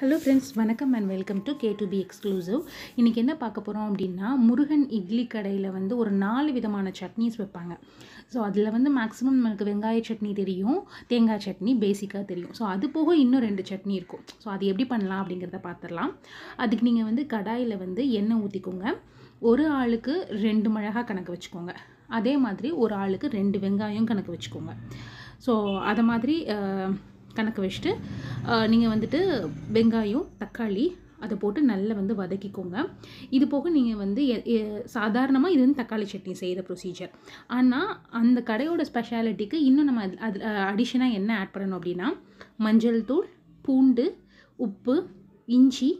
hello friends வணக்கம் and welcome to K to B exclusive இன்றைக்கி என்ன பார்க்க போகிறோம் அப்படின்னா முருகன் இட்லி கடையில் வந்து ஒரு நாலு விதமான சட்னிஸ் வைப்பாங்க ஸோ அதில் வந்து மேக்ஸிமம் நமக்கு வெங்காய சட்னி தெரியும் தேங்காய் சட்னி பேசிக்காக தெரியும் ஸோ அது போக இன்னும் ரெண்டு சட்னி இருக்கும் ஸோ அது எப்படி பண்ணலாம் அப்படிங்கிறத பார்த்துடலாம் அதுக்கு நீங்கள் வந்து கடாயில் வந்து எண்ணெய் ஊற்றிக்கோங்க ஒரு ஆளுக்கு ரெண்டு மிளகா கணக்கு வச்சுக்கோங்க அதே மாதிரி ஒரு ஆளுக்கு ரெண்டு வெங்காயம் கணக்கு வச்சுக்கோங்க ஸோ அதை மாதிரி கணக்கு வச்சுட்டு நீங்கள் வந்துட்டு வெங்காயம் தக்காளி அதை போட்டு நல்லா வந்து வதக்கிக்கோங்க இது போக நீங்கள் வந்து சாதாரணமாக இது வந்து தக்காளி சட்னி செய்கிற ப்ரொசீஜர் ஆனால் அந்த கடையோட ஸ்பெஷாலிட்டிக்கு இன்னும் நம்ம அது அடிஷனாக என்ன ஆட் பண்ணணும் அப்படின்னா மஞ்சள் தூள் பூண்டு உப்பு இஞ்சி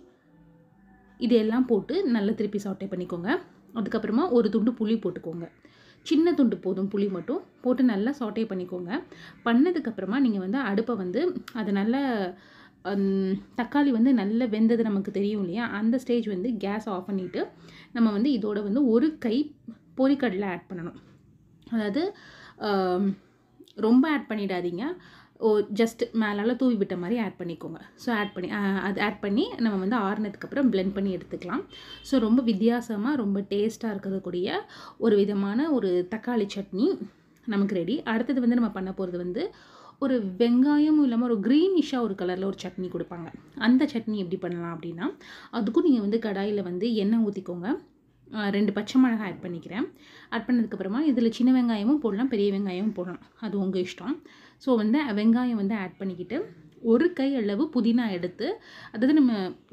இது எல்லாம் போட்டு நல்லா திருப்பி சாட்டை பண்ணிக்கோங்க அதுக்கப்புறமா ஒரு துண்டு புளி போட்டுக்கோங்க சின்ன துண்டு போதும் புளி மட்டும் போட்டு நல்லா சாட்டே பண்ணிக்கோங்க பண்ணதுக்கப்புறமா நீங்கள் வந்து அடுப்பை வந்து அதை நல்லா தக்காளி வந்து நல்லா வெந்தது நமக்கு தெரியும் இல்லையா அந்த ஸ்டேஜ் வந்து கேஸ் ஆஃப் பண்ணிவிட்டு நம்ம வந்து இதோட வந்து ஒரு கை பொறிக்கடலை ஆட் பண்ணணும் அதாவது ரொம்ப ஆட் பண்ணிடாதீங்க ஓ ஜஸ்ட் மேலால் தூவி விட்ட மாதிரி ஆட் பண்ணிக்கோங்க ஸோ ஆட் பண்ணி அது ஆட் பண்ணி நம்ம வந்து ஆறுனதுக்கப்புறம் பிளெண்ட் பண்ணி எடுத்துக்கலாம் ஸோ ரொம்ப வித்தியாசமாக ரொம்ப டேஸ்ட்டாக இருக்கக்கூடிய ஒரு விதமான ஒரு தக்காளி சட்னி நமக்கு ரெடி அடுத்தது வந்து நம்ம பண்ண போகிறது வந்து ஒரு வெங்காயமும் இல்லாமல் ஒரு க்ரீனிஷாக ஒரு கலரில் ஒரு சட்னி கொடுப்பாங்க அந்த சட்னி எப்படி பண்ணலாம் அப்படின்னா அதுக்கும் நீங்கள் வந்து கடாயில் வந்து எண்ணெய் ஊற்றிக்கோங்க ரெண்டு பச்சை மிளகாய் ஆட் பண்ணிக்கிறேன் ஆட் பண்ணதுக்கப்புறமா இதில் சின்ன வெங்காயமும் போடலாம் பெரிய வெங்காயமும் போடலாம் அது உங்கள் இஷ்டம் ஸோ வந்து வெங்காயம் வந்து ஆட் பண்ணிக்கிட்டு ஒரு கை அளவு புதினா எடுத்து அதாவது நம்ம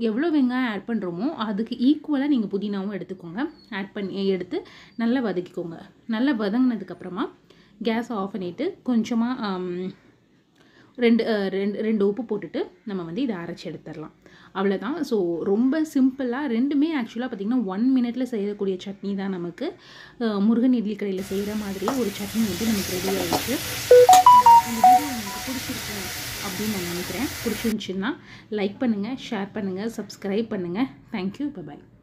எவ்வளோ வெங்காயம் ஆட் பண்ணுறோமோ அதுக்கு ஈக்குவலாக நீங்கள் புதினாவும் எடுத்துக்கோங்க ஆட் பண்ணி எடுத்து நல்லா வதக்கிக்கோங்க நல்லா வதங்கினதுக்கப்புறமா கேஸை ஆஃப் பண்ணிவிட்டு கொஞ்சமாக ரெண்டு ரெண்டு ரெண்டு உப்பு போட்டுட்டு நம்ம வந்து இதை அரைச்சி எடுத்துடலாம் அவ்வளோதான் ஸோ ரொம்ப சிம்பிளாக ரெண்டுமே ஆக்சுவலாக பார்த்திங்கன்னா ஒன் மினிட்ல செய்யக்கூடிய சட்னி தான் நமக்கு முருகன் இட்லி கடையில் செய்கிற மாதிரியே ஒரு சட்னி வந்து நமக்கு ரெடி ஆகிடுச்சு பிடிச்சிருக்கு அப்படின்னு நான் நினைக்கிறேன் பிடிச்சிருந்துச்சின்னா லைக் பண்ணுங்கள் ஷேர் பண்ணுங்கள் சப்ஸ்கிரைப் பண்ணுங்கள் தேங்க்யூ பபாய்